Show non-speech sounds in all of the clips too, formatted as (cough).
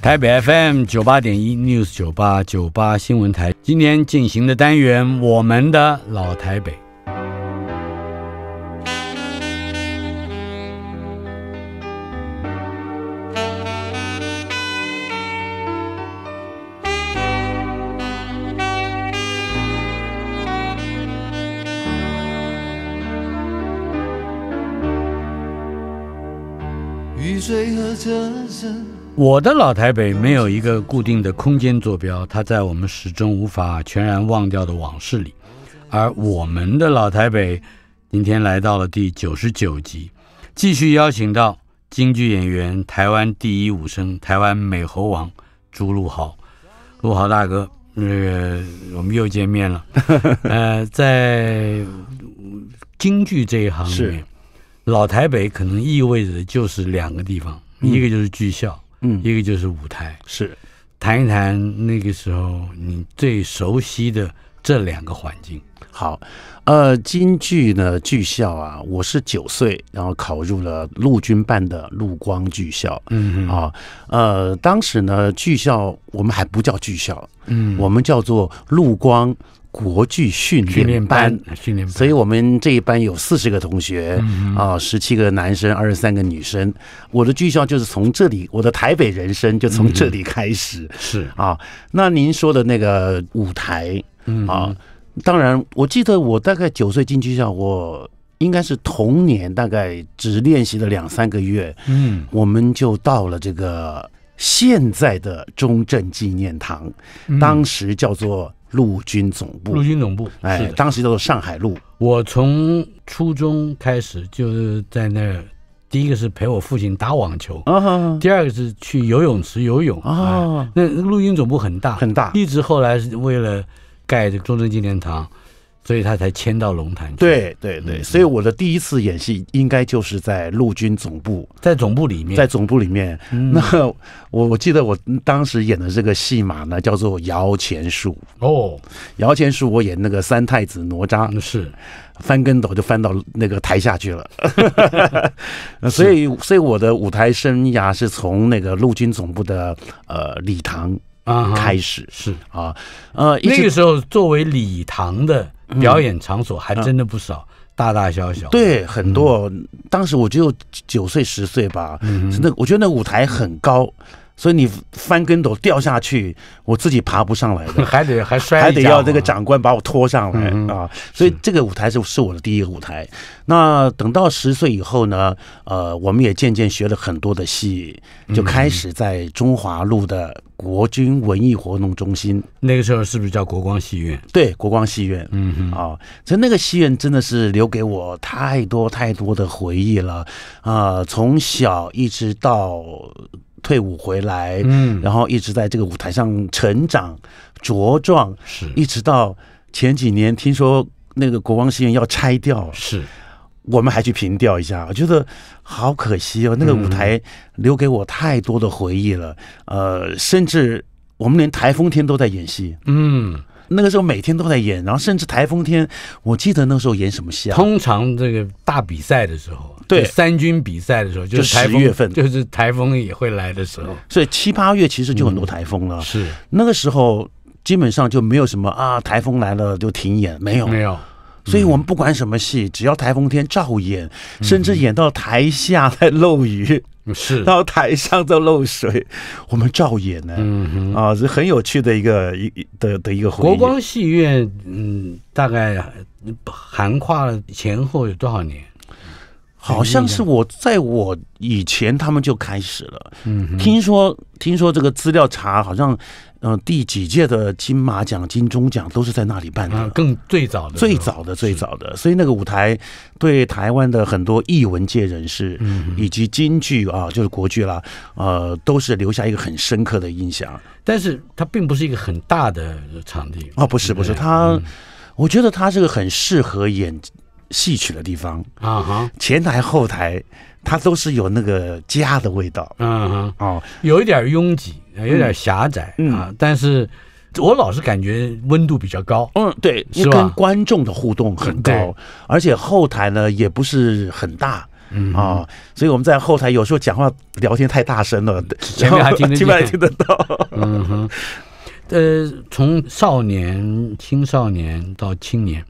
台北 FM 九八点一 News 九八九八新闻台，今天进行的单元《我们的老台北》。我的老台北没有一个固定的空间坐标，它在我们始终无法全然忘掉的往事里。而我们的老台北今天来到了第九十九集，继续邀请到京剧演员、台湾第一武生、台湾美猴王朱露豪，露豪大哥，那个我们又见面了。(laughs) 呃，在京剧这一行里面，老台北可能意味着就是两个地方，一个就是剧校。嗯，一个就是舞台是，谈一谈那个时候你最熟悉的这两个环境。好，呃，京剧呢剧校啊，我是九岁，然后考入了陆军办的陆光剧校。嗯嗯啊，呃，当时呢剧校我们还不叫剧校，嗯，我们叫做陆光。国剧训练班，训练班，所以我们这一班有四十个同学啊，十七个男生，二十三个女生。我的剧校就是从这里，我的台北人生就从这里开始。是啊，那您说的那个舞台啊，当然，我记得我大概九岁进剧校，我应该是童年，大概只练习了两三个月。嗯，我们就到了这个现在的中正纪念堂，当时叫做。陆军总部，陆军总部，哎，当时叫是上海路。我从初中开始就是在那儿，第一个是陪我父亲打网球，第二个是去游泳池游泳。啊，那陆军总部很大很大，一直后来是为了盖这个中正纪念堂。所以他才迁到龙潭。对对对，所以我的第一次演戏应该就是在陆军总部，在总部里面，在总部里面。那我我记得我当时演的这个戏码呢，叫做《摇钱树》哦，《摇钱树》我演那个三太子哪吒，是翻跟斗就翻到那个台下去了。(laughs) (laughs) 所以，所以我的舞台生涯是从那个陆军总部的呃礼堂。开始是啊，呃，那个时候作为礼堂的表演场所还真的不少，大大小小，对，很多。当时我就九岁十岁吧，嗯、那我觉得那舞台很高。所以你翻跟斗掉下去，我自己爬不上来的，(laughs) 还得还摔，还得要这个长官把我拖上来啊！所以这个舞台是是我的第一个舞台。那等到十岁以后呢？呃，我们也渐渐学了很多的戏，就开始在中华路的国军文艺活动中心。那个时候是不是叫国光戏院？对，国光戏院。嗯嗯啊，所以那个戏院真的是留给我太多太多的回忆了啊！从小一直到。退伍回来，嗯，然后一直在这个舞台上成长、茁壮，是，一直到前几年听说那个国王戏院要拆掉，是，我们还去凭吊一下，我觉得好可惜哦，那个舞台留给我太多的回忆了，呃，甚至我们连台风天都在演戏，嗯。那个时候每天都在演，然后甚至台风天，我记得那时候演什么戏啊？通常这个大比赛的时候，对三军比赛的时候，就是十月份，就是台风也会来的时候，所以七八月其实就很多台风了。是那个时候基本上就没有什么啊，台风来了就停演，没有没有，所以我们不管什么戏，只要台风天照演，甚至演到台下在漏雨。是 (laughs) 到台上都漏水，我们照演呢，嗯啊，是很有趣的一个一的的一个回忆。国光戏院，嗯，大概横跨前后有多少年？好像是我在我以前他们就开始了。嗯，听说听说这个资料查好像。嗯，第几届的金马奖、金钟奖都是在那里办的。啊，更最早的、最早的、最早的，所以那个舞台对台湾的很多艺文界人士，以及京剧啊，就是国剧啦，呃，都是留下一个很深刻的印象。但是它并不是一个很大的场地哦，不是不是，它我觉得它是个很适合演戏曲的地方啊哈，前台后台它都是有那个家的味道，嗯嗯，哦，有一点拥挤。有点狭窄啊，但是我老是感觉温度比较高。嗯，对，是吧？观众的互动很高，而且后台呢也不是很大嗯啊，所以我们在后台有时候讲话聊天太大声了，前面听，(laughs) 前面听得到。(laughs) 嗯哼，呃，从少年、青少年到青年，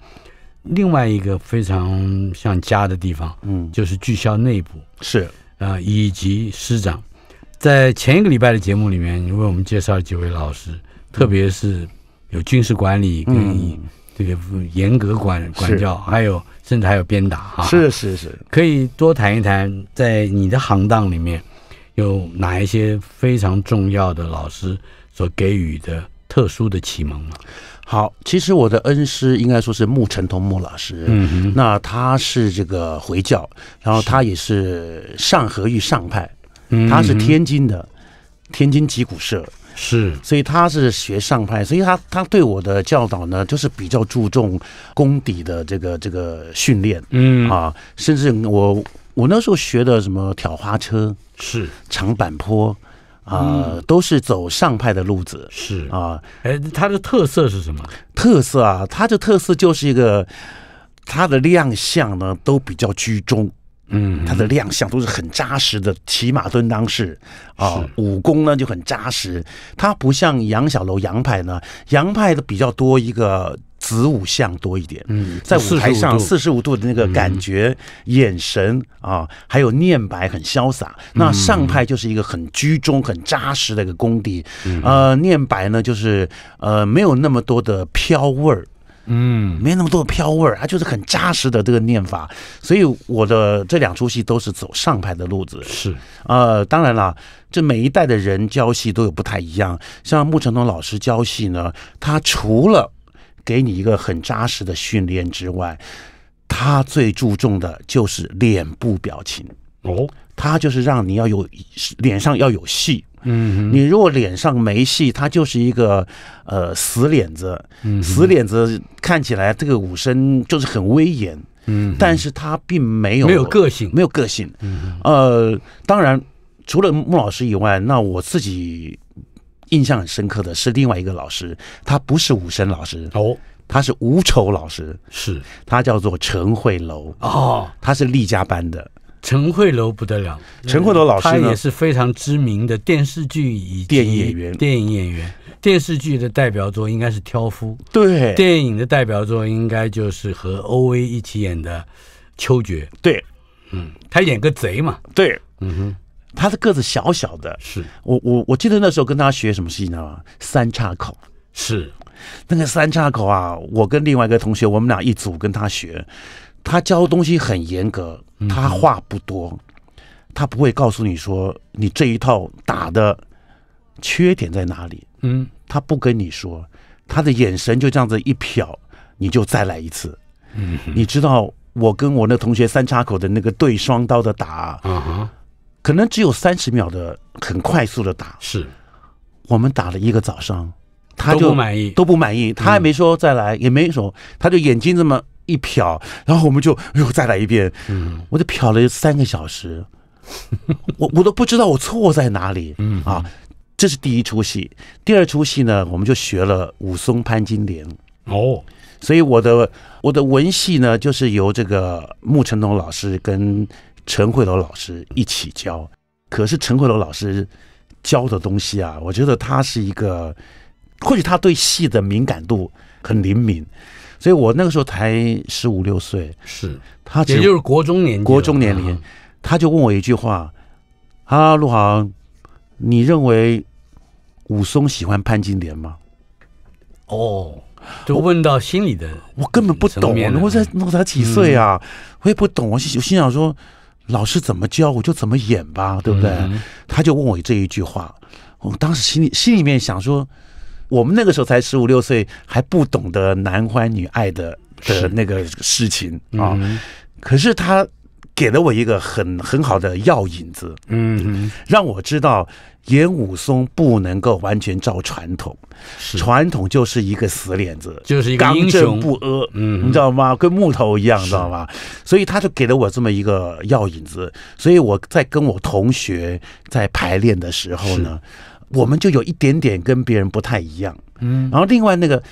另外一个非常像家的地方，嗯，就是剧校内部是啊，以及师长。在前一个礼拜的节目里面，你为我们介绍几位老师，特别是有军事管理跟这个严格管管教，还有甚至还有鞭打哈。是是是，可以多谈一谈在你的行当里面有哪一些非常重要的老师所给予的特殊的启蒙吗？好，其实我的恩师应该说是穆成通穆老师，嗯、那他是这个回教，然后他也是上合遇上派。他是天津的，天津吉鼓社是，所以他是学上派，所以他他对我的教导呢，就是比较注重功底的这个这个训练，嗯啊，甚至我我那时候学的什么挑花车是长坂坡啊，都是走上派的路子是啊，哎，他的特色是什么？特色啊，他的特色就是一个他的亮相呢都比较居中。嗯，他的亮相都是很扎实的骑马蹲裆式，啊，武功呢就很扎实。他不像杨小楼杨派呢，杨派的比较多一个子午相多一点。嗯，在舞台上四十五度的那个感觉，眼神啊，还有念白很潇洒。那上派就是一个很居中、很扎实的一个功底。呃，念白呢就是呃，没有那么多的飘味儿。嗯，没那么多飘味儿，他就是很扎实的这个念法，所以我的这两出戏都是走上排的路子。是，呃，当然了，这每一代的人教戏都有不太一样。像穆承东老师教戏呢，他除了给你一个很扎实的训练之外，他最注重的就是脸部表情。哦，他就是让你要有脸上要有戏。嗯，你如果脸上没戏，他就是一个，呃，死脸子。嗯，死脸子看起来这个武生就是很威严。嗯，但是他并没有没有个性，没有个性。嗯，呃，当然除了穆老师以外，那我自己印象很深刻的是另外一个老师，他不是武生老师哦，他是武丑老师，是他叫做陈慧楼哦，他是厉家班的。陈慧楼不得了，陈慧楼老师他也是非常知名的电视剧以及演员、电影演员。电视剧的代表作应该是《挑夫》，对；电影的代表作应该就是和欧威一起演的《秋决》，对。嗯，他演个贼嘛，对。嗯哼，他的个子小小的，是我我我记得那时候跟他学什么戏，呢？三岔口是那个三岔口啊！我跟另外一个同学，我们俩一组跟他学，他教东西很严格。他话不多，他不会告诉你说你这一套打的缺点在哪里。嗯，他不跟你说，他的眼神就这样子一瞟，你就再来一次。嗯，你知道我跟我那同学三叉口的那个对双刀的打，啊可能只有三十秒的很快速的打。是，我们打了一个早上，他就满意都不满意，他还没说再来，也没说，他就眼睛这么。一瞟，然后我们就又再来一遍，嗯，我就瞟了三个小时，我我都不知道我错在哪里。嗯啊，这是第一出戏。第二出戏呢，我们就学了武松、潘金莲。哦，所以我的我的文戏呢，就是由这个穆成龙老师跟陈慧楼老师一起教。可是陈慧楼老师教的东西啊，我觉得他是一个，或许他对戏的敏感度很灵敏。所以我那个时候才十五六岁，是他，也就是国中年，国中年龄，他就问我一句话：“啊，陆豪，你认为武松喜欢潘金莲吗？”哦，就问到心里的，我根本不懂。那我才那才几岁啊？我也不懂。我心想说，老师怎么教我就怎么演吧，对不对？他就问我这一句话，我当时心里心里面想说。我们那个时候才十五六岁，还不懂得男欢女爱的的那个事情啊。可是他给了我一个很很好的药引子，嗯，让我知道演武松不能够完全照传统，传统就是一个死脸子，就是一个刚正不阿，嗯，你知道吗？跟木头一样，知道吗？所以他就给了我这么一个药引子。所以我在跟我同学在排练的时候呢。我们就有一点点跟别人不太一样，嗯，然后另外那个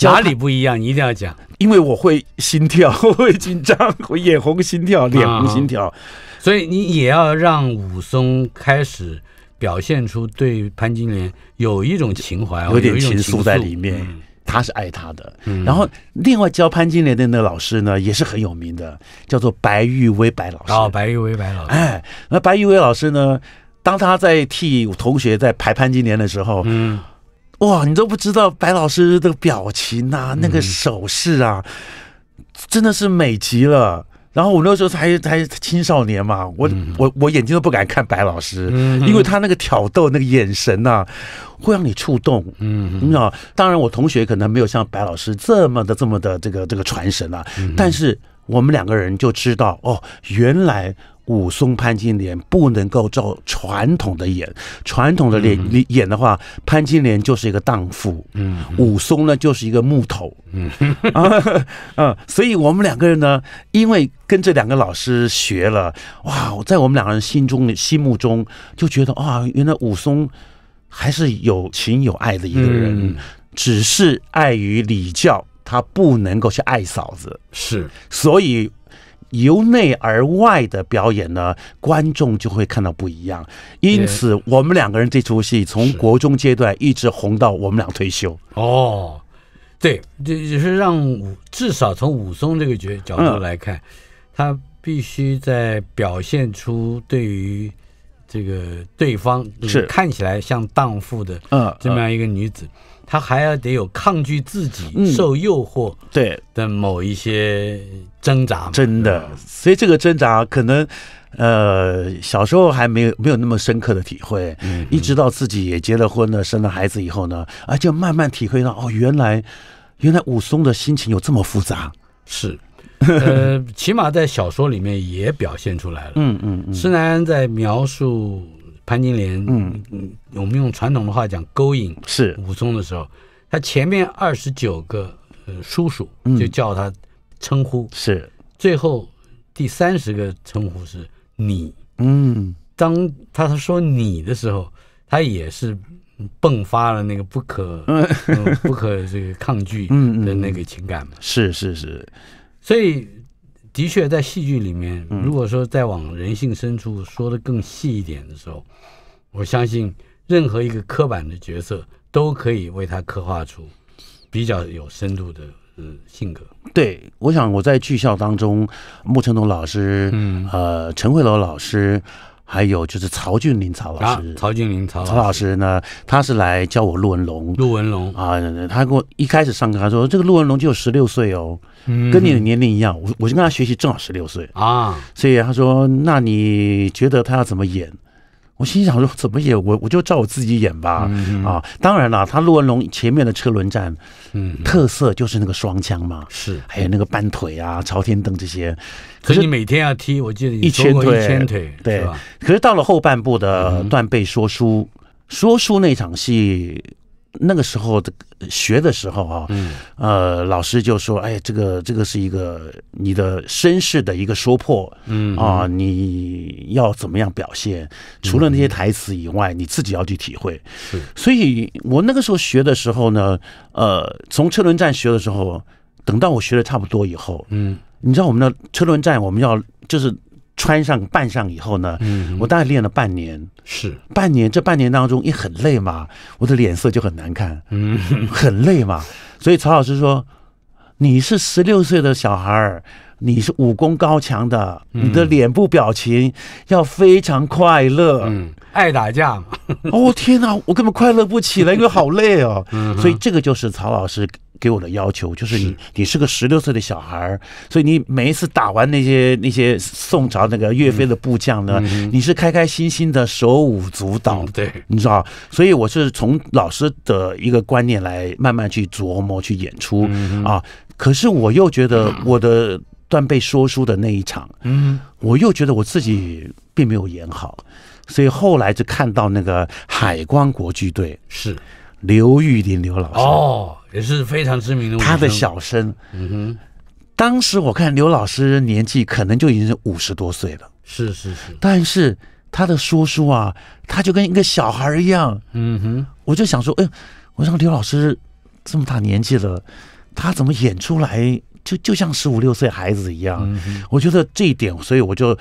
哪里不一样，你一定要讲，因为我会心跳，(laughs) 我会紧张，我眼红心跳，脸红心跳，所以你也要让武松开始表现出对潘金莲有一种情怀，有点情愫在里面，他是爱他的。然后另外教潘金莲的那个老师呢，也是很有名的，叫做白玉威白老师，哦，白玉威白老师，哎，那白玉威老师呢？当他在替同学在排潘金莲的时候，嗯，哇，你都不知道白老师的表情啊，那个手势啊，真的是美极了。然后我那时候才才青少年嘛，我我我眼睛都不敢看白老师，因为他那个挑逗那个眼神呐，会让你触动。嗯，你知道，当然我同学可能没有像白老师这么的这么的这个这个传神啊，但是我们两个人就知道哦，原来。武松、潘金莲不能够照传统的演，传统的演演的话，潘金莲就是一个荡妇，嗯，武松呢就是一个木头，嗯，嗯，(laughs) 所以我们两个人呢，因为跟这两个老师学了，哇，在我们两个人心中的心目中，就觉得啊，原来武松还是有情有爱的一个人，只是碍于礼教，他不能够去爱嫂子，是，所以。由内而外的表演呢，观众就会看到不一样。因此，我们两个人这出戏从国中阶段一直红到我们俩退休。哦，对，这也是让武至少从武松这个角角度来看，他必须在表现出对于这个对方是看起来像荡妇的嗯这么样一个女子。他还要得有抗拒自己受诱惑对的某一些挣扎，真的。所以这个挣扎可能，呃，小时候还没有没有那么深刻的体会，一直到自己也结了婚了，生了孩子以后呢，啊，就慢慢体会到哦，原来原来武松的心情有这么复杂，是，呃，(laughs) 起码在小说里面也表现出来了。嗯嗯嗯，施耐庵在描述。潘金莲，嗯嗯，我们用传统的话讲，勾引是武松的时候，他前面二十九个叔叔就叫他称呼是，最后第三十个称呼是你，嗯，当他说你的时候，他也是迸发了那个不可不可这个抗拒 (laughs) 的那个情感嘛，是是是，所以。的确，在戏剧里面，如果说再往人性深处说的更细一点的时候，我相信任何一个刻板的角色都可以为他刻画出比较有深度的性格。对，我想我在剧校当中，穆辰东老师，嗯，呃，陈慧楼老师。还有就是曹俊林曹老师，曹俊林曹老师呢，他是来教我陆文龙，陆文龙啊，他跟我一开始上课，他说这个陆文龙只有十六岁哦，跟你的年龄一样，我我就跟他学习，正好十六岁啊，所以他说，那你觉得他要怎么演？我心想说怎么演我我就照我自己演吧啊，当然了，他陆文龙前面的车轮战，嗯，特色就是那个双枪嘛，是还有那个搬腿啊、朝天灯这些。可是你每天要踢，我记得一千腿，对可是到了后半部的断背说书，说书那场戏。那个时候，的学的时候啊，嗯、呃，老师就说：“哎，这个，这个是一个你的身世的一个说破，嗯啊，你要怎么样表现？除了那些台词以外，你自己要去体会。所以我那个时候学的时候呢，呃，从车轮战学的时候，等到我学的差不多以后，嗯，你知道我们的车轮战，我们要就是。”穿上扮上以后呢，嗯，我大概练了半年，是半年。这半年当中也很累嘛，我的脸色就很难看，嗯，很累嘛。所以曹老师说，你是十六岁的小孩儿，你是武功高强的，你的脸部表情要非常快乐，嗯，爱打架哦天哪，我根本快乐不起来，因为好累哦。(laughs) 所以这个就是曹老师。给我的要求就是你你是个十六岁的小孩所以你每一次打完那些那些宋朝那个岳飞的部将呢，你是开开心心的手舞足蹈，对，你知道，所以我是从老师的一个观念来慢慢去琢磨去演出啊。可是我又觉得我的断背说书的那一场，嗯，我又觉得我自己并没有演好，所以后来就看到那个海光国剧队是刘玉林刘老师哦。也是非常知名的。他的小生，嗯哼，当时我看刘老师年纪可能就已经是五十多岁了，是是是，但是他的叔叔啊，他就跟一个小孩一样，嗯哼，我就想说，哎，我让刘老师这么大年纪了，他怎么演出来就就像十五六岁孩子一样？我觉得这一点，所以我就。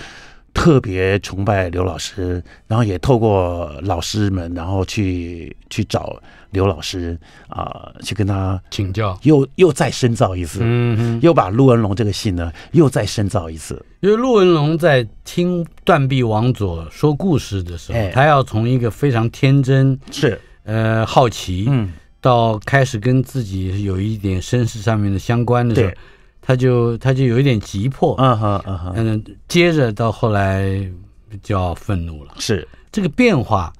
特别崇拜刘老师，然后也透过老师们，然后去去找刘老师啊，去跟他请教，又又再深造一次，嗯嗯，又把陆文龙这个戏呢又再深造一次。因为陆文龙在听断臂王佐说故事的时候，他要从一个非常天真是呃好奇，嗯，到开始跟自己有一点身世上面的相关的候。他就他就有一点急迫，嗯哼嗯嗯，接着到后来就要愤怒了。是这个变化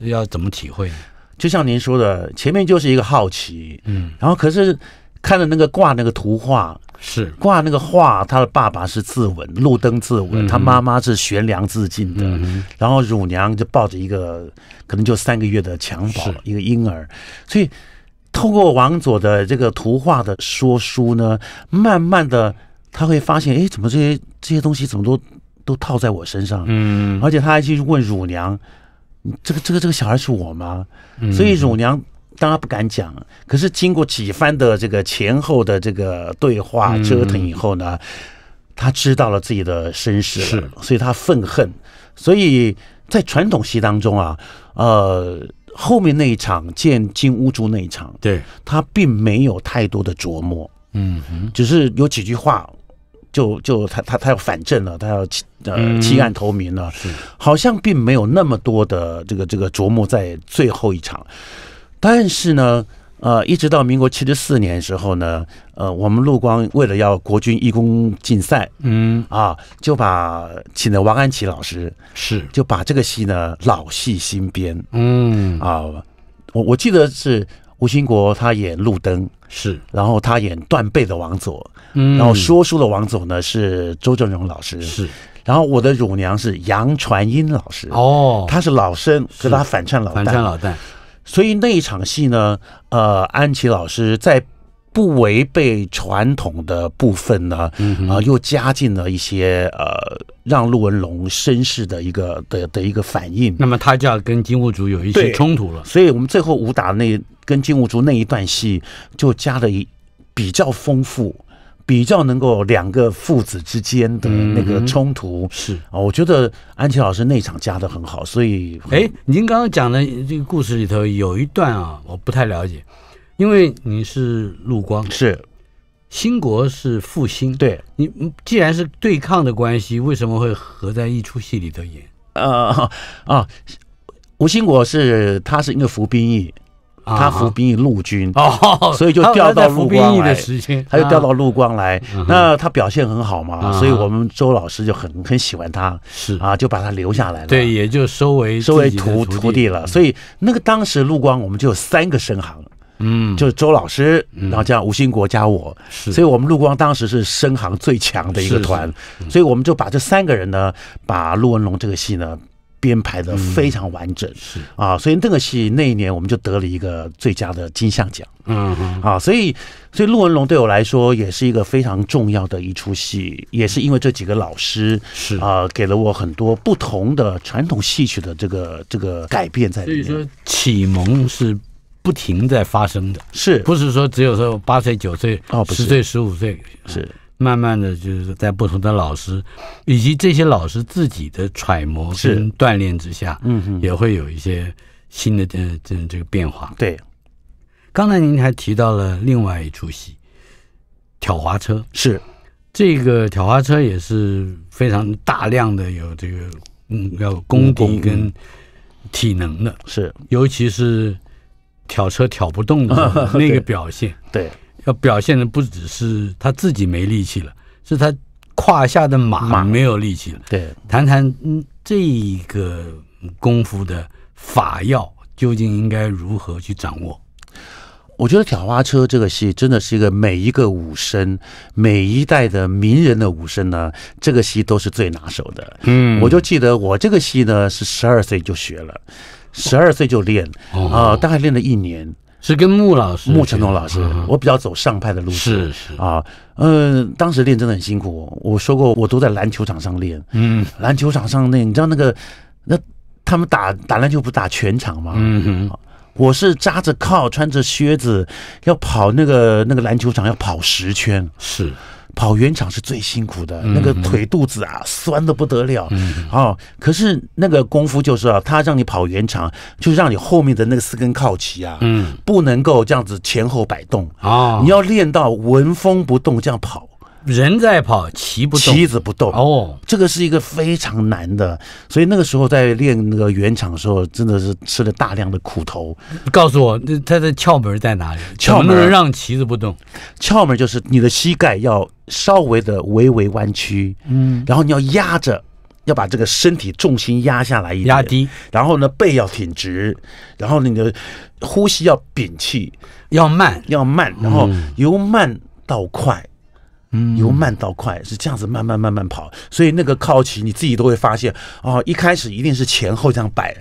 要怎么体会？呢？就像您说的，前面就是一个好奇，嗯，然后可是看着那个挂那个图画，是挂那个画，他的爸爸是自刎，路灯自刎，他妈妈是悬梁自尽的，然后乳娘就抱着一个可能就三个月的襁褓，一个婴儿，所以。透过王佐的这个图画的说书呢，慢慢的他会发现，哎，怎么这些这些东西怎么都都套在我身上？嗯，而且他还去问乳娘，这个这个这个小孩是我吗？嗯，所以乳娘当然不敢讲。可是经过几番的这个前后的这个对话折腾以后呢，他知道了自己的身世，了，所以他愤恨。所以在传统戏当中啊，呃。后面那一场见金乌珠那一场，对他并没有太多的琢磨，嗯，只是有几句话，就就他他他要反正了，他要弃呃弃暗投明了，好像并没有那么多的这个这个琢磨在最后一场，但是呢。呃，一直到民国七十四年时候呢，呃，我们陆光为了要国军义工竞赛，嗯啊，就把请了王安琪老师，是就把这个戏呢老戏新编，嗯啊，我我记得是吴兴国他演路灯，是然后他演断背的王佐，嗯，然后说书的王佐呢是周正荣老师，是然后我的乳娘是杨传英老师，哦，他是老生，是他反串老反串老旦。所以那一场戏呢，呃，安琪老师在不违背传统的部分呢，啊，又加进了一些呃，让陆文龙身世的一个的的一个反应，那么他就要跟金兀术有一些冲突了。所以我们最后武打那跟金兀术那一段戏就加了一比较丰富。比较能够两个父子之间的那个冲突是啊，我觉得安琪老师那场加的很好，所以哎，您刚刚讲的这个故事里头有一段啊，我不太了解，因为你是陆光是，兴国是复兴，对你既然是对抗的关系，为什么会合在一出戏里头演？啊啊，吴兴国是他是因为服兵役。他服兵役陆军哦，所以就调到陆光来，他就调到陆光来。那他表现很好嘛，所以我们周老师就很很喜欢他，是啊，就把他留下来了。对，也就收为收为徒徒弟了。所以那个当时陆光我们就有三个生行，嗯，就是周老师，然后加吴兴国加我，是。所以我们陆光当时是生行最强的一个团，所以我们就把这三个人呢，把陆文龙这个戏呢。编排的非常完整，是啊，所以那个戏那一年我们就得了一个最佳的金像奖，嗯嗯，啊，所以所以陆文龙对我来说也是一个非常重要的一出戏，也是因为这几个老师是啊给了我很多不同的传统戏曲的这个这个改变在里面，所以说启蒙是不停在发生的，是不是说只有说八岁九岁哦，十岁十五岁是。慢慢的，就是在不同的老师以及这些老师自己的揣摩、跟锻炼之下，嗯，也会有一些新的这这这个变化。对，刚才您还提到了另外一出戏，挑滑车是这个挑滑车也是非常大量的有这个嗯要功底跟体能的，是尤其是挑车挑不动的 (laughs) 那个表现，对。要表现的不只是他自己没力气了，是他胯下的马没有力气了。对，谈谈嗯，这个功夫的法要究竟应该如何去掌握？我觉得挑花车这个戏真的是一个每一个武生，每一代的名人的武生呢，这个戏都是最拿手的。嗯，我就记得我这个戏呢是十二岁就学了，十二岁就练，啊，大概练了一年。是跟穆老师，穆成龙老师，我比较走上派的路线。是是啊，嗯，当时练真的很辛苦。我说过，我都在篮球场上练。嗯，篮球场上练，你知道那个，那他们打打篮球不打全场吗？嗯哼，我是扎着靠，穿着靴子，要跑那个那个篮球场要跑十圈。是。跑圆场是最辛苦的，那个腿肚子啊，酸的不得了。哦，可是那个功夫就是啊，他让你跑圆场，就让你后面的那个四根靠齐啊，不能够这样子前后摆动啊，你要练到纹风不动这样跑。人在跑，旗不动，旗子不动哦，这个是一个非常难的，所以那个时候在练那个原场的时候，真的是吃了大量的苦头。告诉我，那他的窍门在哪里？窍门让旗子不动，窍门就是你的膝盖要稍微的微微弯曲，嗯，然后你要压着，要把这个身体重心压下来一点，压低，然后呢背要挺直，然后你的呼吸要屏气，要慢，要慢，然后由慢到快。由慢到快是这样子，慢慢慢慢跑，所以那个靠骑你自己都会发现哦。一开始一定是前后这样摆，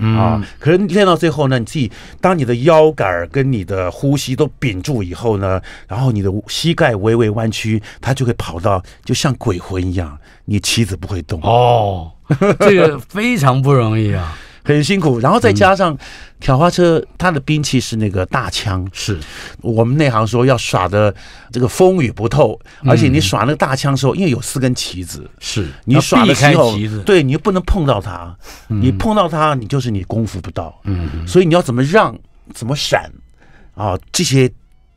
啊，可是练到最后呢，你自己当你的腰杆跟你的呼吸都屏住以后呢，然后你的膝盖微微弯曲，它就会跑到就像鬼魂一样，你妻子不会动哦。这个非常不容易啊。很辛苦，然后再加上挑花车，他的兵器是那个大枪。是，我们内行说要耍的这个风雨不透，而且你耍那个大枪时候，因为有四根旗子，是你耍的旗子，对你又不能碰到它，你碰到它，你就是你功夫不到。嗯，所以你要怎么让，怎么闪，啊，这些。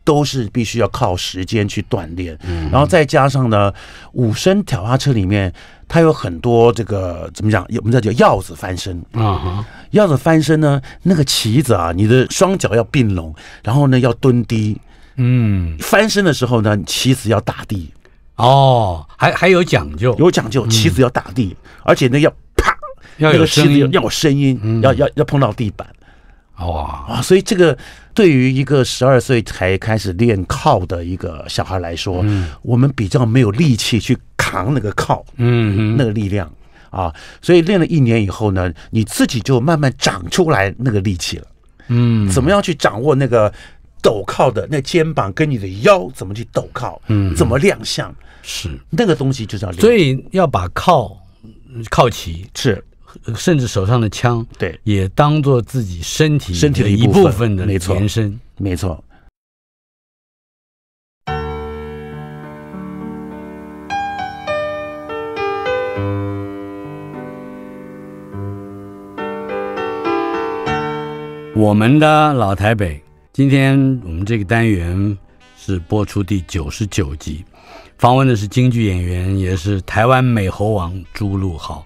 都是必须要靠时间去锻炼，嗯，然后再加上呢，五升挑拉车里面它有很多这个怎么讲？我们叫叫鹞子翻身啊，鹞子翻身呢，那个旗子啊，你的双脚要并拢，然后呢要蹲低，嗯，翻身的时候呢，旗子要打地哦，还还有讲究，有讲究，旗子要打地，而且呢要啪，要有声音，要有声音，要要要碰到地板。哇啊！所以这个对于一个十二岁才开始练靠的一个小孩来说，我们比较没有力气去扛那个靠，嗯，那个力量啊。所以练了一年以后呢，你自己就慢慢长出来那个力气了。嗯，怎么样去掌握那个抖靠的那肩膀跟你的腰怎么去抖靠？嗯，怎么亮相？是那个东西就叫练。所以要把靠靠齐是。甚至手上的枪，对，也当做自己身体身体的一部分的延伸。没错。我们的老台北，今天我们这个单元是播出第九十九集，访问的是京剧演员，也是台湾美猴王朱露好。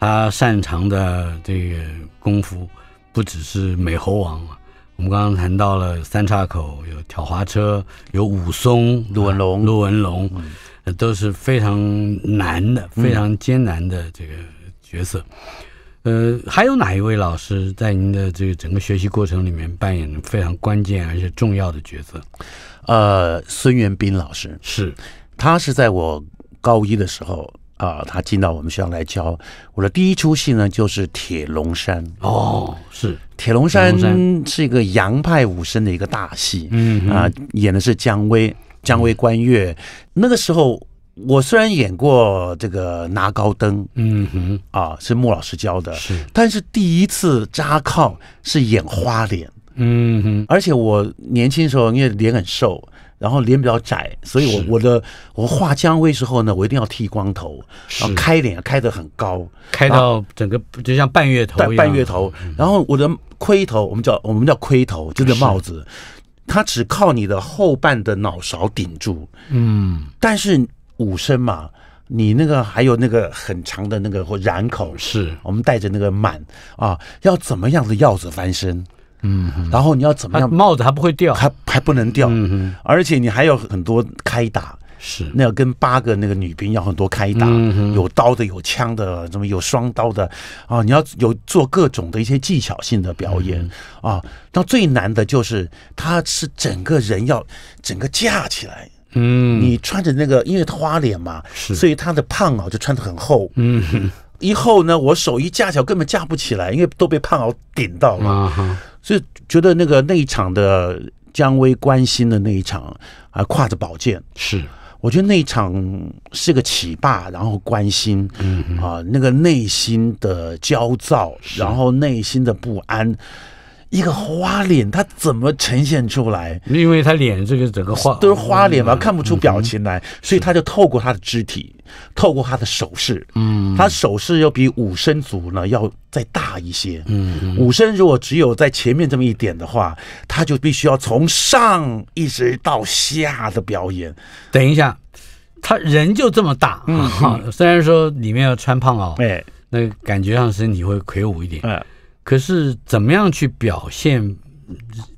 他擅长的这个功夫，不只是美猴王。我们刚刚谈到了三岔口有挑滑车，有武松、陆文龙、陆文龙，都是非常难的、非常艰难的这个角色。呃，还有哪一位老师在您的这个整个学习过程里面扮演非常关键而且重要的角色？呃，孙元斌老师是，他是在我高一的时候。啊，他进到我们学校来教，我的第一出戏呢就是《铁龙山》哦，是《铁龙山》是一个洋派武生的一个大戏，嗯啊，演的是姜维，姜维关岳。那个时候我虽然演过这个拿高灯，嗯哼，啊，是穆老师教的，是，但是第一次扎靠是演花脸，嗯哼，而且我年轻时候因为脸很瘦。然后脸比较窄，所以我我的我画姜维时候呢，我一定要剃光头，然后开脸开得很高，开到整个就像半月头一样。半月头，然后我的盔头，我们叫我们叫盔头，就是帽子，它只靠你的后半的脑勺顶住。嗯，但是武生嘛，你那个还有那个很长的那个或染口，是我们带着那个满啊，要怎么样的样子翻身？嗯，然后你要怎么样？帽子还不会掉，还还不能掉，而且你还有很多开打，是那要跟八个那个女兵要很多开打，有刀的，有枪的，什么有双刀的啊！你要有做各种的一些技巧性的表演啊。但最难的就是他是整个人要整个架起来，嗯，你穿着那个，因为他花脸嘛，是所以他的胖袄就穿得很厚，嗯，一厚呢，我手一架脚根本架不起来，因为都被胖袄顶到了。是觉得那个那一场的姜维关心的那一场啊，挎着宝剑，是我觉得那一场是个起霸，然后关心，嗯啊，那个内心的焦躁，然后内心的不安。一个花脸，他怎么呈现出来？因为他脸这个整个花都是花脸嘛，看不出表情来，所以他就透过他的肢体，透过他的手势。嗯，他手势要比武生足呢要再大一些。嗯，武生如果只有在前面这么一点的话，他就必须要从上一直到下的表演。等一下，他人就这么大。嗯，虽然说里面要穿胖袄，哎，那感觉上身体会魁梧一点。哎。可是怎么样去表现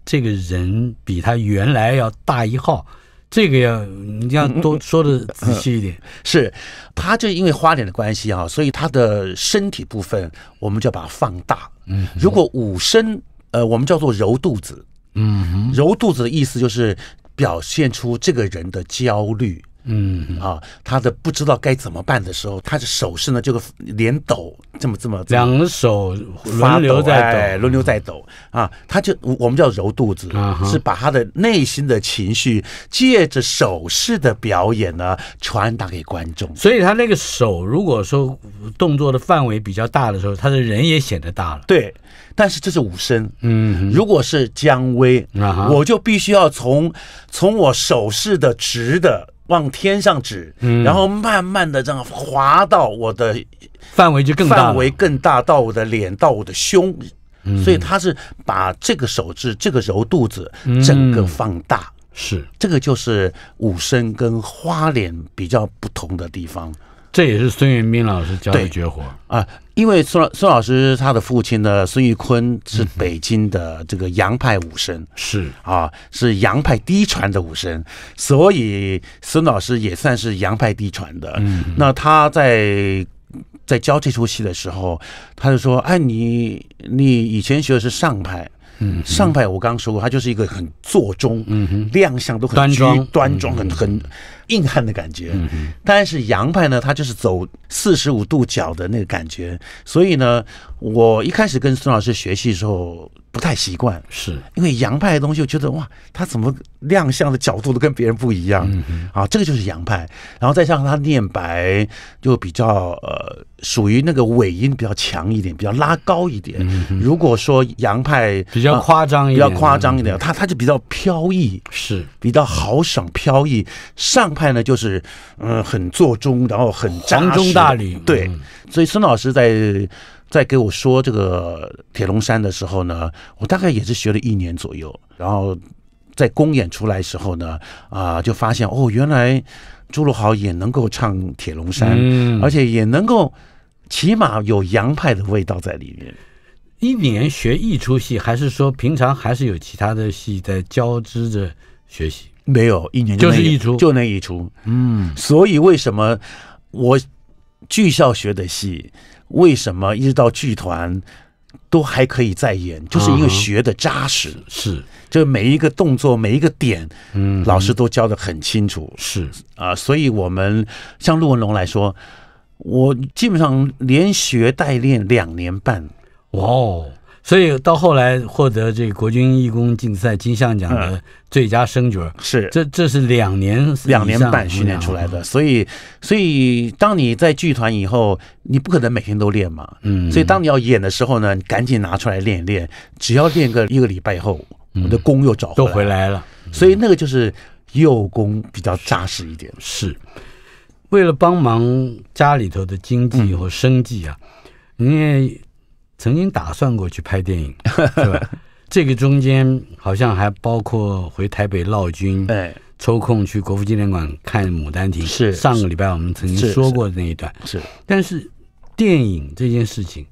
这个人比他原来要大一号？这个要你要多说的仔细一点，(laughs) 是他就因为花脸的关系啊，所以他的身体部分我们就把它放大。嗯，如果五身，呃，我们叫做揉肚子。嗯，揉肚子的意思就是表现出这个人的焦虑。嗯，啊，他的不知道该怎么办的时候，他的手势呢就是连抖，这么这么，两手轮流在抖，轮流在抖啊，他就我们叫揉肚子，是把他的内心的情绪借着手势的表演呢传达给观众。所以他那个手如果说动作的范围比较大的时候，他的人也显得大了。对，但是这是武生，嗯，如果是姜维，我就必须要从从我手势的直的。往天上指，然后慢慢的这样滑到我的范围就更大，范围更大到我的脸到我的胸，所以他是把这个手指这个揉肚子整个放大，是这个就是武生跟花脸比较不同的地方，这也是孙元斌老师教的绝活啊。因为孙老孙老师他的父亲呢，孙玉坤是北京的这个洋派武生，是啊，是洋派嫡传的武生，所以孙老师也算是洋派嫡传的。那他在在教这出戏的时候，他就说：“哎，你你以前学的是上派，嗯，上派我刚说过，他就是一个很坐中，嗯哼，亮相都很端庄，端庄很很。”硬汉的感觉，但是洋派呢，他就是走四十五度角的那个感觉，所以呢，我一开始跟孙老师学习的时候不太习惯，是因为洋派的东西，我觉得哇，他怎么亮相的角度都跟别人不一样，啊，这个就是洋派。然后再像他念白，就比较呃，属于那个尾音比较强一点，比较拉高一点。如果说洋派比较夸张，一点，比较夸张一点，他他就比较飘逸，是比较豪爽飘逸上。派呢，就是嗯，很做中，然后很中大实，对。所以孙老师在在给我说这个《铁龙山》的时候呢，我大概也是学了一年左右。然后在公演出来时候呢，啊，就发现哦，原来朱露豪也能够唱《铁龙山》，嗯、而且也能够起码有洋派的味道在里面。一年学一出戏，还是说平常还是有其他的戏在交织着学习？没有一年就是一出，就那一出。嗯，所以为什么我剧校学的戏，为什么一直到剧团都还可以再演，就是因为学的扎实。是，就是每一个动作每一个点，嗯，老师都教的很清楚。是啊，所以我们像陆文龙来说，我基本上连学带练两年半。哇哦。所以到后来获得这个国军义工竞赛金像奖的最佳声角，是这这是两年两年半训练出来的。所以所以当你在剧团以后，你不可能每天都练嘛，嗯。所以当你要演的时候呢，赶紧拿出来练一练。只要练个一个礼拜后，我们的功又找都回来了。所以那个就是幼功比较扎实一点。是为了帮忙家里头的经济和生计啊，你也。曾经打算过去拍电影，(laughs) 是吧？这个中间好像还包括回台北闹军，抽空去国父纪念馆看《牡丹亭》。是上个礼拜我们曾经说过的那一段。是，但是电影这件事情，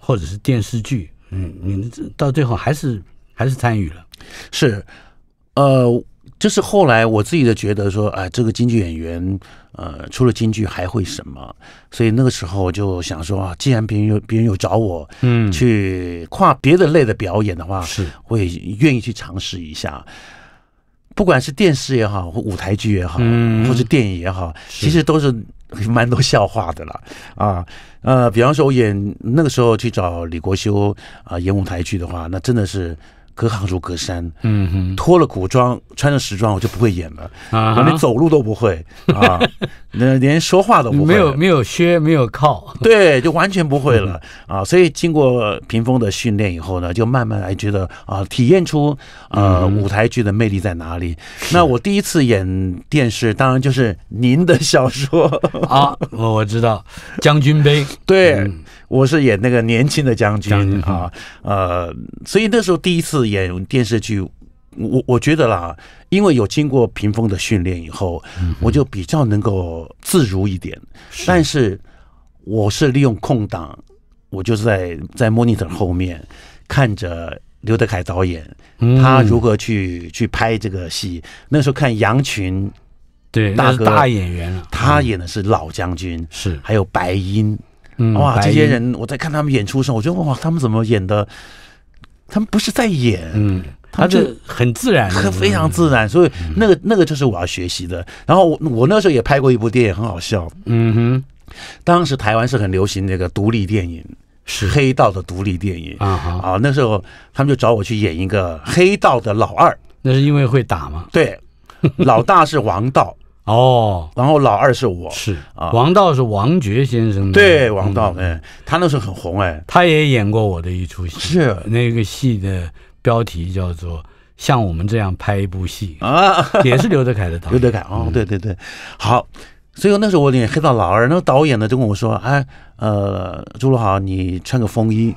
或者是电视剧，嗯，你到最后还是还是参与了。是，呃。就是后来我自己的觉得说，哎，这个京剧演员，呃，除了京剧还会什么？所以那个时候我就想说，啊，既然别人有别人有找我，嗯，去跨别的类的表演的话，是会愿意去尝试一下，不管是电视也好，或舞台剧也好，或是电影也好，其实都是蛮多笑话的了啊。呃，比方说，我演那个时候去找李国修啊演舞台剧的话，那真的是。隔行如隔山，嗯哼，脱了古装，穿着时装我就不会演了，啊，连走路都不会啊，(laughs) 那连说话都不会，没有没有靴，没有靠，(laughs) 对，就完全不会了啊。所以经过屏风的训练以后呢，就慢慢来觉得啊，体验出呃舞台剧的魅力在哪里。那我第一次演电视，当然就是您的小说啊，我我知道《将军杯》对。我是演那个年轻的将军啊，呃，所以那时候第一次演电视剧，我我觉得啦，因为有经过屏风的训练以后，我就比较能够自如一点。但是我是利用空档，我就在在 monitor 后面看着刘德凯导演他如何去去拍这个戏。那时候看《羊群》，对，那哥，大演员了，他演的是老将军，是还有白音。哇！这些人，我在看他们演出的时候，我觉得哇，他们怎么演的？他们不是在演，嗯，他就很自然，很非常自然。所以那个那个就是我要学习的。然后我我那时候也拍过一部电影，很好笑。嗯哼，当时台湾是很流行那个独立电影，是黑道的独立电影啊啊！那时候他们就找我去演一个黑道的老二。那是因为会打吗？对，老大是王道。哦，然后老二是我是啊，王道是王珏先生的，对，王道哎，他那时候很红哎，他也演过我的一出戏，是那个戏的标题叫做《像我们这样拍一部戏》啊，(laughs) 也是刘德凯的，导刘德凯哦，对对对，好，所以那时候我演黑道老二，那个导演呢就跟我说，哎呃，朱路豪，你穿个风衣，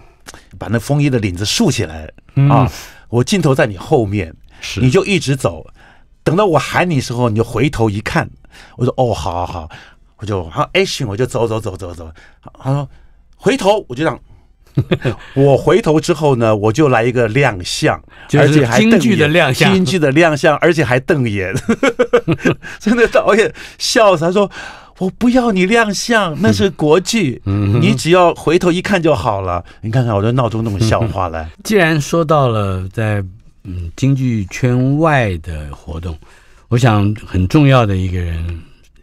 把那风衣的领子竖起来，啊，我镜头在你后面，你就一直走。等到我喊你时候，你就回头一看，我说：“哦，好，好，好。”我就好 action，我就走，走，走，走，走。他说：“回头，我就让。(laughs) 我回头之后呢，我就来一个亮相，就是京剧的亮相，京剧的亮相，而且还瞪眼。”真的，导演笑死，他说：“我不要你亮相，那是国剧，你只要回头一看就好了。”你看看我的闹钟，那么笑话了。既然说到了在。嗯，京剧圈外的活动，我想很重要的一个人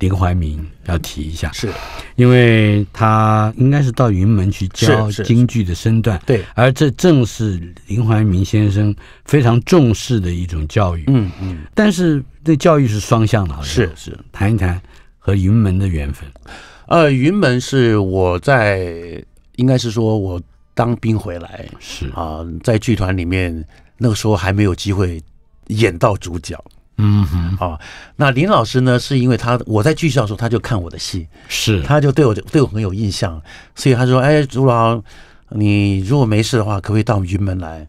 林怀民要提一下，是，因为他应该是到云门去教京剧的身段，对，而这正是林怀民先生非常重视的一种教育，嗯嗯，但是这教育是双向的，好像是是，谈一谈和云门的缘分，呃，云门是我在应该是说我当兵回来是啊，在剧团里面。那个时候还没有机会演到主角，嗯哼，啊，那林老师呢？是因为他我在剧校的时候，他就看我的戏，是，他就对我对我很有印象，所以他说：“哎，朱老，你如果没事的话，可不可以到云门来？”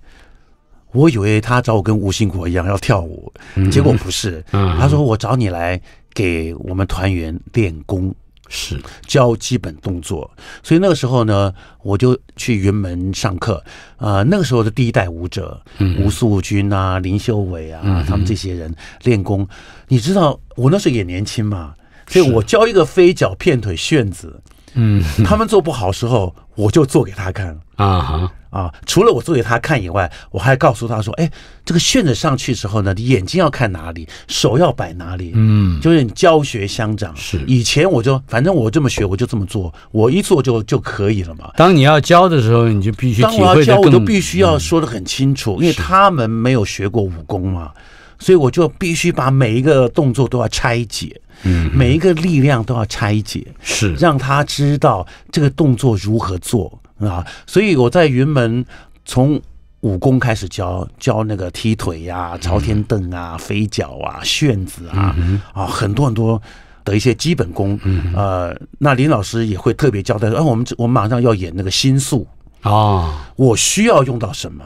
我以为他找我跟吴兴国一样要跳舞，结果不是，他说：“我找你来给我们团员练功。”是教基本动作，所以那个时候呢，我就去云门上课啊。那个时候的第一代舞者，吴素君啊、林秀伟啊，他们这些人练功。你知道，我那时候也年轻嘛，所以我教一个飞脚、片腿、旋子，嗯，他们做不好时候，我就做给他看啊。啊，除了我做给他看以外，我还告诉他说：“哎，这个旋着上去的时候呢，你眼睛要看哪里，手要摆哪里，嗯，就是你教学相长。是以前我就反正我这么学，我就这么做，我一做就就可以了嘛。当你要教的时候，你就必须当我要教，我就必须要说的很清楚，因为他们没有学过武功嘛，所以我就必须把每一个动作都要拆解，嗯，每一个力量都要拆解，是让他知道这个动作如何做。”啊，所以我在云门从武功开始教教那个踢腿呀、朝天蹬啊、飞脚啊、旋子啊啊，很多很多的一些基本功。呃，那林老师也会特别交代，哎，我们我们马上要演那个心术啊，我需要用到什么？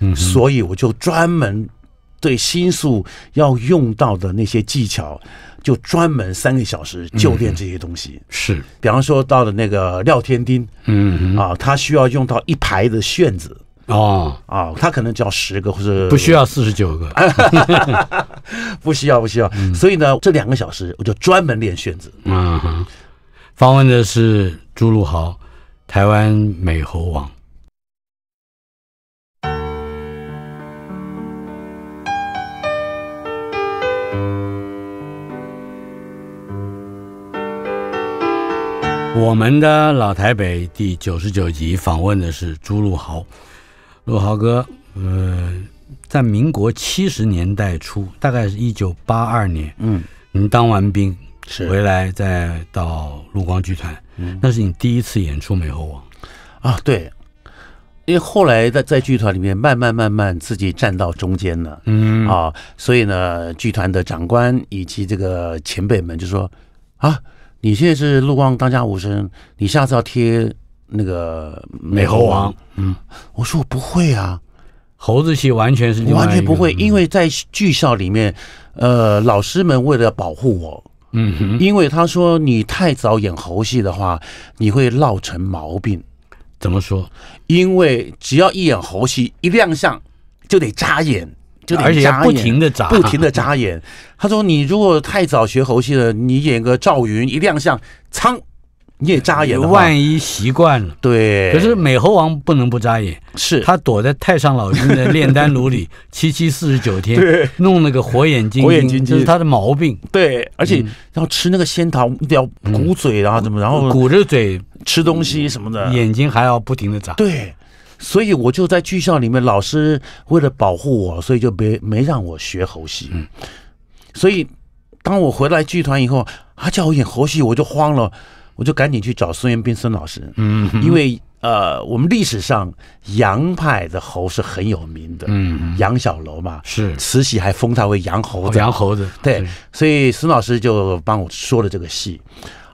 嗯，所以我就专门。对心术要用到的那些技巧，就专门三个小时就练这些东西。是，比方说到了那个廖天丁，嗯啊，他需要用到一排的旋子。哦啊，他可能就要十个，或者不需要四十九个，(laughs) 不需要不需要。所以呢，这两个小时我就专门练旋子。嗯哼。访问的是朱露豪，台湾美猴王。我们的老台北第九十九集访问的是朱露豪，陆豪哥，嗯，在民国七十年代初，大概是一九八二年，嗯，您当完兵是回来再到陆光剧团，嗯，那是你第一次演出美猴王，啊，对，因为后来在在剧团里面慢慢慢慢自己站到中间了，嗯啊，所以呢，剧团的长官以及这个前辈们就说啊。你现在是陆光当家武生，你下次要贴那个美猴王。嗯，我说我不会啊，猴子戏完全是完全不会，因为在剧校里面，呃，老师们为了保护我，嗯，因为他说你太早演猴戏的话，你会闹成毛病。怎么说？因为只要一演猴戏，一亮相就得眨眼。而且要不停的眨，不停的眨眼。他说：“你如果太早学猴戏了，你演个赵云一亮相，苍。”你也眨眼，万一习惯了。”对。可是美猴王不能不眨眼，是他躲在太上老君的炼丹炉里 (laughs) 七七四十九天，弄那个火眼金，火眼金睛就是他的毛病。对，而且要吃那个仙桃，一定要鼓嘴，然后怎么，然后鼓着嘴吃东西什么的，眼睛还要不停的眨。对。所以我就在剧校里面，老师为了保护我，所以就没没让我学猴戏。嗯，所以当我回来剧团以后，他叫我演猴戏，我就慌了，我就赶紧去找孙元斌孙老师。嗯，因为呃，我们历史上杨派的猴是很有名的，嗯，杨小楼嘛，是慈禧还封他为杨猴子，杨猴子。对，所以孙老师就帮我说了这个戏，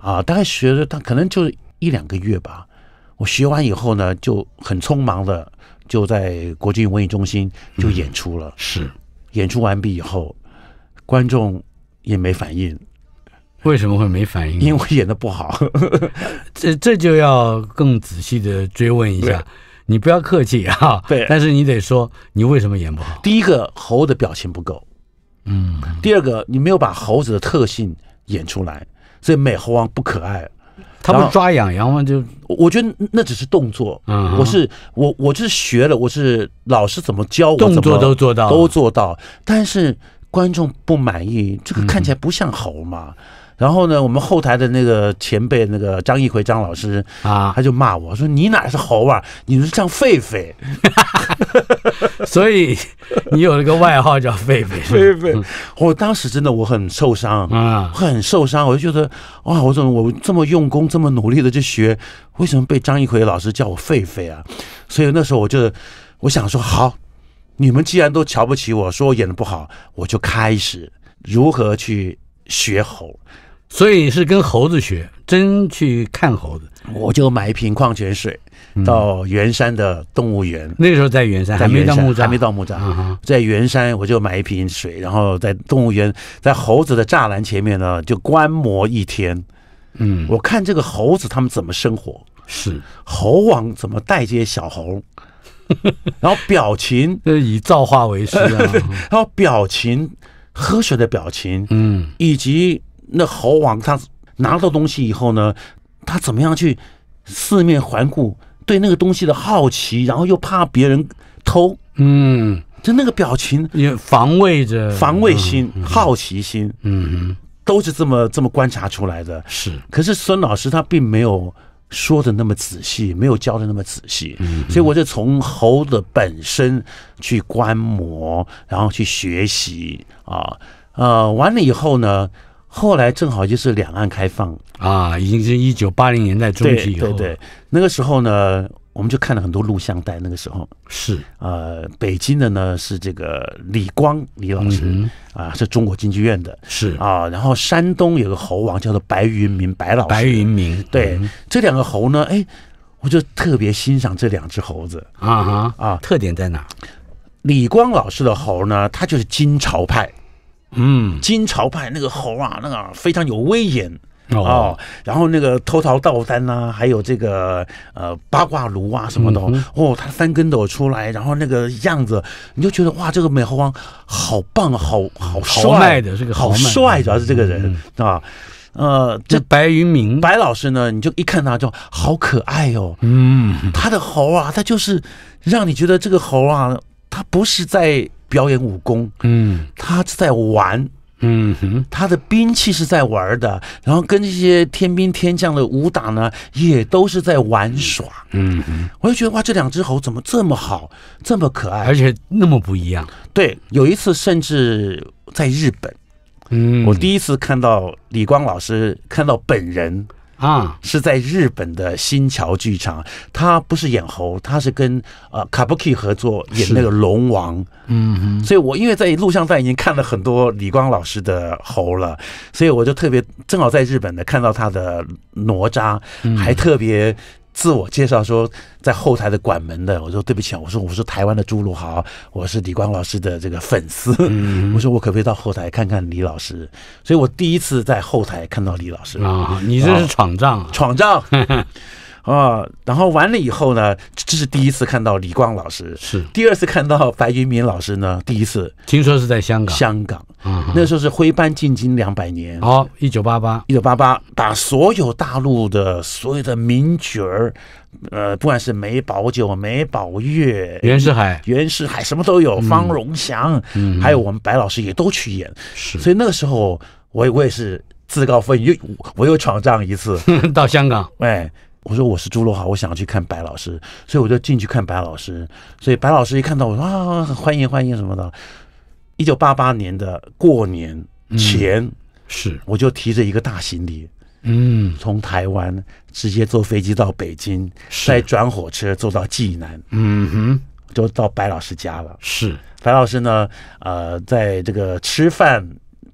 啊，大概学了他可能就一两个月吧。我学完以后呢，就很匆忙的就在国际文艺中心就演出了。是，演出完毕以后，观众也没反应。为什么会没反应？因为我演的不好。(laughs) 这这就要更仔细的追问一下。你不要客气哈。对。但是你得说，你为什么演不好？第一个，猴的表情不够。嗯。第二个，你没有把猴子的特性演出来，所以美猴王不可爱。他不抓痒，痒嘛，就我觉得那只是动作。嗯，我是我，我是学了，我是老师怎么教，我动作都做到，都做到。但是观众不满意，这个看起来不像猴嘛。然后呢，我们后台的那个前辈，那个张艺奎张老师啊，他就骂我说：“你哪是猴啊？你是像狒狒。(laughs) ”所以你有了个外号叫“狒狒”。狒狒，我当时真的我很受伤啊，很受伤，我就觉得哇，我怎么我这么用功、这么努力的去学，为什么被张艺奎老师叫我狒狒啊？所以那时候我就我想说，好，你们既然都瞧不起我，说我演的不好，我就开始如何去学猴。所以是跟猴子学，真去看猴子，我就买一瓶矿泉水到圆山的动物园。那时候在圆山还没到木还没到木葬，在圆山我就买一瓶水，然后在动物园，在猴子的栅栏前面呢，就观摩一天。嗯，我看这个猴子他们怎么生活，是猴王怎么带这些小猴，(laughs) 然后表情以造化为师啊，(laughs) 然后表情喝水的表情，嗯，以及。那猴王他拿到东西以后呢，他怎么样去四面环顾，对那个东西的好奇，然后又怕别人偷，嗯，就那个表情也防卫着，防卫心、好奇心，嗯，都是这么这么观察出来的。是，可是孙老师他并没有说的那么仔细，没有教的那么仔细，所以我就从猴的本身去观摩，然后去学习啊，呃，完了以后呢。后来正好就是两岸开放啊，已经是一九八零年代中期以后。对对对，那个时候呢，我们就看了很多录像带。那个时候是呃，北京的呢是这个李光李老师啊，是中国京剧院的。是啊，然后山东有个猴王叫做白云明白老白云明，对这两个猴呢，哎，我就特别欣赏这两只猴子啊哈啊！特点在哪？李光老师的猴呢，他就是金朝派。嗯，金朝派那个猴啊，那个非常有威严哦。然后那个偷桃盗丹呐，还有这个呃八卦炉啊什么的哦，他翻跟斗出来，然后那个样子，你就觉得哇，这个美猴王好棒，好好帅的这个好帅，主要是这个人啊。呃，这白云明白老师呢，你就一看他就好可爱哦。嗯，他的猴啊，他就是让你觉得这个猴啊。他不是在表演武功，嗯，他是在玩，嗯哼，他的兵器是在玩的，然后跟这些天兵天将的武打呢，也都是在玩耍，嗯哼，我就觉得哇，这两只猴怎么这么好，这么可爱，而且那么不一样。对，有一次甚至在日本，嗯，我第一次看到李光老师，看到本人。啊，是在日本的新桥剧场，他不是演猴，他是跟啊卡布奇合作演那个龙王。嗯嗯，所以我因为在录像带已经看了很多李光老师的猴了，所以我就特别正好在日本呢看到他的哪吒，还特别。自我介绍说在后台的管门的，我说对不起啊，我说我是台湾的朱鲁豪，我是李光老师的这个粉丝，我说我可不可以到后台看看李老师？所以我第一次在后台看到李老师啊，你这是闯帐，闯帐。(laughs) 啊，然后完了以后呢，这是第一次看到李光老师，是第二次看到白云明老师呢。第一次听说是在香港，香港嗯、那时候是徽班进京两百年，好，一九八八，一九八八，把所有大陆的所有的名角儿，呃，不管是梅葆玖、梅葆月、袁世海、袁世海什么都有，方荣祥，还有我们白老师也都去演，是。所以那个时候，我我也是自告奋勇，我又闯荡一次 (laughs) 到香港，哎。我说我是朱罗豪，我想要去看白老师，所以我就进去看白老师。所以白老师一看到我说啊，欢迎欢迎什么的。一九八八年的过年前是，我就提着一个大行李，嗯，从台湾直接坐飞机到北京，再转火车坐到济南，嗯哼，就到白老师家了。是白老师呢，呃，在这个吃饭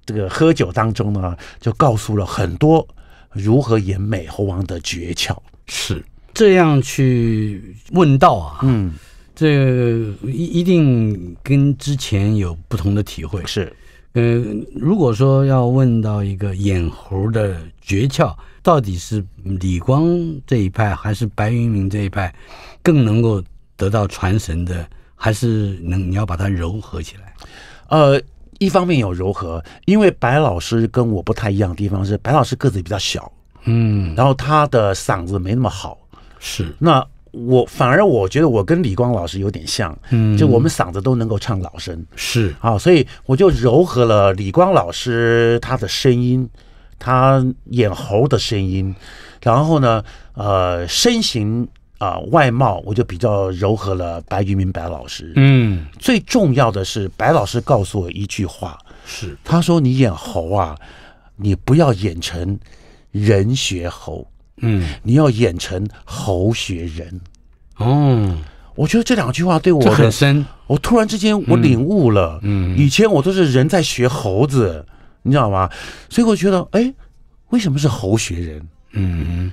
这个喝酒当中呢，就告诉了很多如何演美猴王的诀窍。是这样去问道啊，嗯，这一一定跟之前有不同的体会。是，嗯，如果说要问到一个演猴的诀窍，到底是李光这一派还是白云明这一派更能够得到传神的，还是能你要把它柔合起来？呃，一方面有柔和，因为白老师跟我不太一样的地方是，白老师个子比较小。嗯，然后他的嗓子没那么好，是。那我反而我觉得我跟李光老师有点像，嗯，就我们嗓子都能够唱老生，是啊，所以我就柔和了李光老师他的声音，他演猴的声音，然后呢，呃，身形啊外貌我就比较柔和了白玉明白老师，嗯，最重要的是白老师告诉我一句话，是他说你演猴啊，你不要演成。人学猴，嗯，你要演成猴学人，哦，我觉得这两句话对我很深。我突然之间我领悟了，嗯，以前我都是人在学猴子，你知道吗？所以我觉得，哎，为什么是猴学人？嗯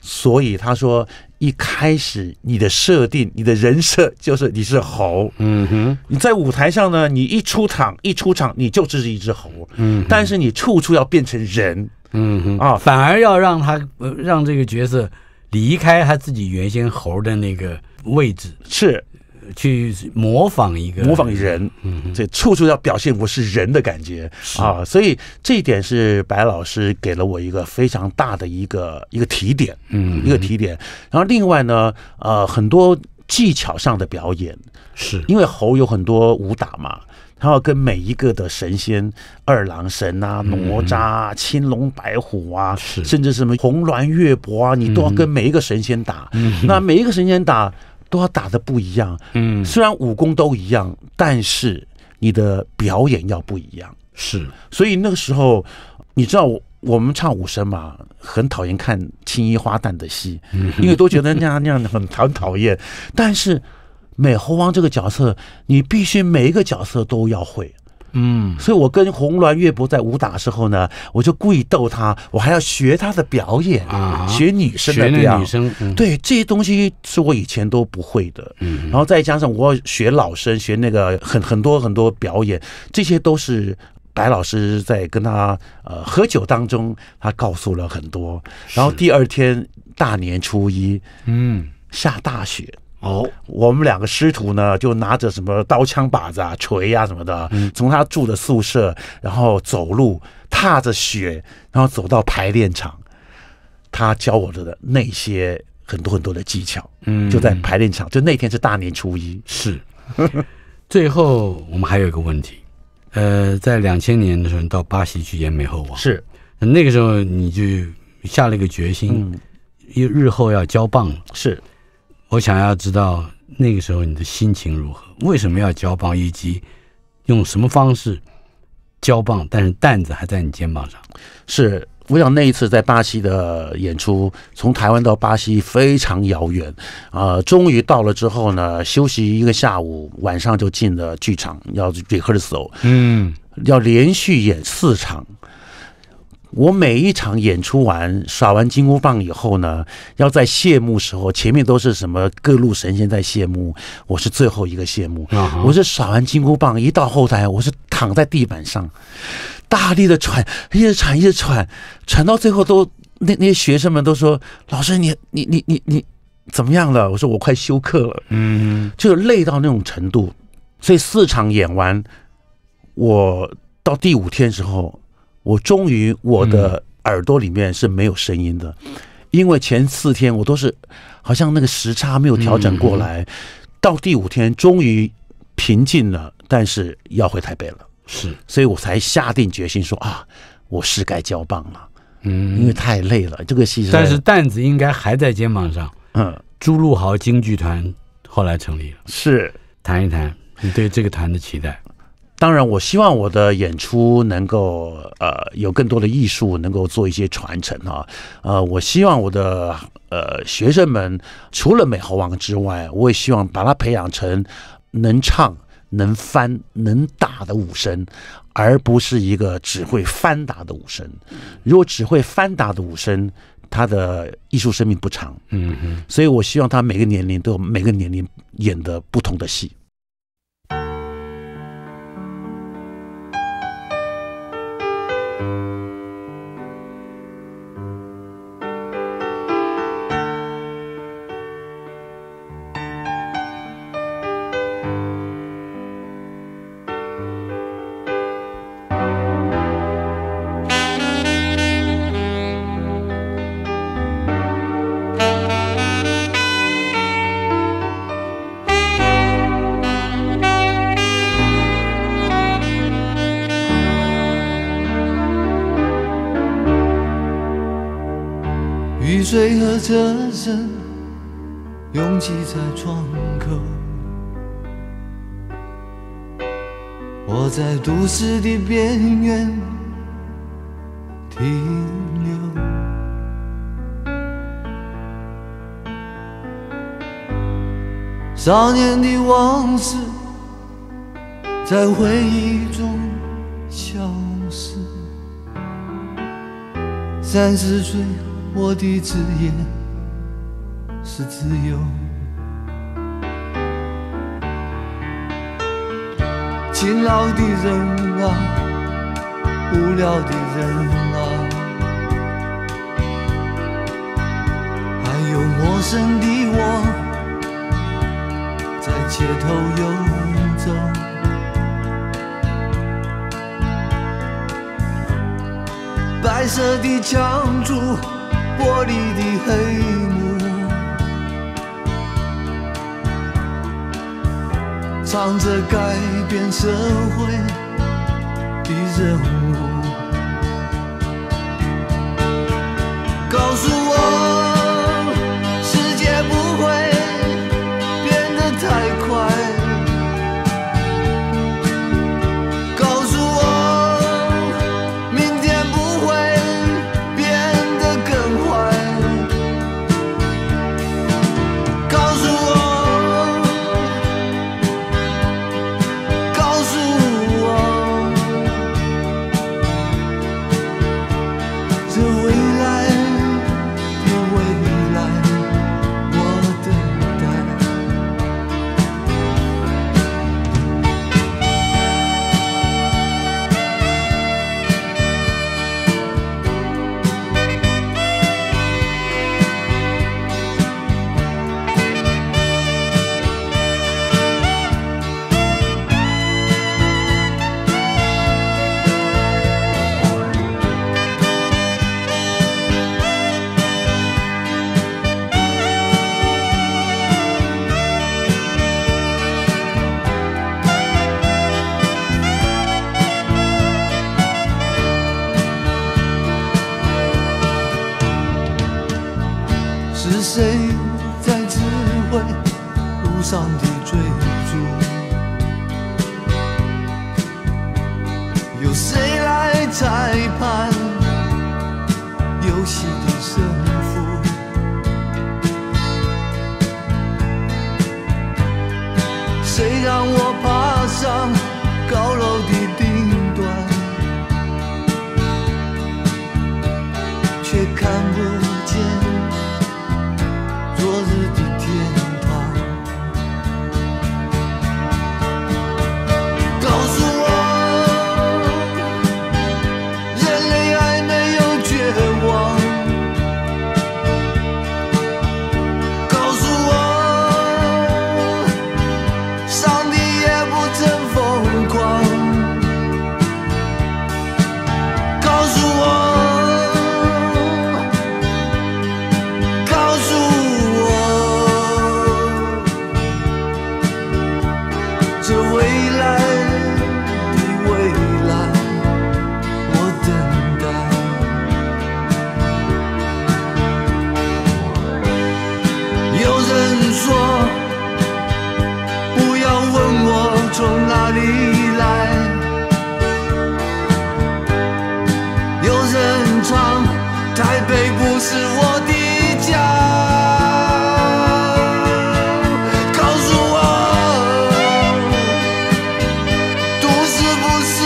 所以他说，一开始你的设定，你的人设就是你是猴，嗯哼。你在舞台上呢，你一出场，一出场你就只是一只猴，嗯，但是你处处要变成人。嗯哼啊，反而要让他让这个角色离开他自己原先猴的那个位置，是去模仿一个模仿人，嗯，这处处要表现我是人的感觉啊。所以这一点是白老师给了我一个非常大的一个一个提点，嗯，一个提点。然后另外呢，呃，很多技巧上的表演，是因为猴有很多武打嘛。他要跟每一个的神仙，二郎神啊、哪吒、青龙白虎啊，甚至什么红鸾月伯啊，你都要跟每一个神仙打。那每一个神仙打都要打的不一样。嗯，虽然武功都一样，但是你的表演要不一样。是，所以那个时候，你知道我们唱武生嘛，很讨厌看青衣花旦的戏，因为都觉得那样那样很很讨厌。但是美猴王这个角色，你必须每一个角色都要会，嗯。所以，我跟红鸾月博在武打时候呢，我就故意逗他，我还要学他的表演啊，学女生的表演。女生。对这些东西是我以前都不会的，嗯。然后再加上我学老生，学那个很很多很多表演，这些都是白老师在跟他呃喝酒当中，他告诉了很多。然后第二天大年初一，嗯，下大雪。哦，我们两个师徒呢，就拿着什么刀枪把子啊、锤啊什么的，从他住的宿舍，然后走路踏着雪，然后走到排练场。他教我的那些很多很多的技巧，嗯，就在排练场。就那天是大年初一，是。(laughs) 最后我们还有一个问题，呃，在两千年的时候到巴西去演美猴王，是那个时候你就下了一个决心，日日后要交棒是。我想要知道那个时候你的心情如何？为什么要交棒，以及用什么方式交棒？但是担子还在你肩膀上。是，我想那一次在巴西的演出，从台湾到巴西非常遥远啊！终于到了之后呢，休息一个下午，晚上就进了剧场要 rehearsal，嗯，要连续演四场。我每一场演出完耍完金箍棒以后呢，要在谢幕时候，前面都是什么各路神仙在谢幕，我是最后一个谢幕。我是耍完金箍棒一到后台，我是躺在地板上，大力的喘，一直喘一直喘，喘到最后都那那些学生们都说老师你你你你你怎么样了？我说我快休克了，嗯，就是累到那种程度。所以四场演完，我到第五天时候。我终于，我的耳朵里面是没有声音的，因为前四天我都是好像那个时差没有调整过来，到第五天终于平静了。但是要回台北了，是，所以我才下定决心说啊，我是该交棒了，嗯，因为太累了，这个戏，但是担子应该还在肩膀上。嗯，朱露豪京剧团后来成立了，是，谈一谈你对这个团的期待。当然，我希望我的演出能够呃有更多的艺术，能够做一些传承啊。呃，我希望我的呃学生们除了美猴王之外，我也希望把他培养成能唱、能翻、能打的武生，而不是一个只会翻打的武生。如果只会翻打的武生，他的艺术生命不长。嗯嗯。所以我希望他每个年龄都有每个年龄演的不同的戏。消的边缘停留，少年的往事在回忆中消失。三十岁，我的职业是自由。勤劳的人啊，无聊的人啊，还有陌生的我，在街头游走。白色的墙柱，玻璃的黑幕。唱着改变社会的任务，告诉我。是谁在指挥路上的追逐？como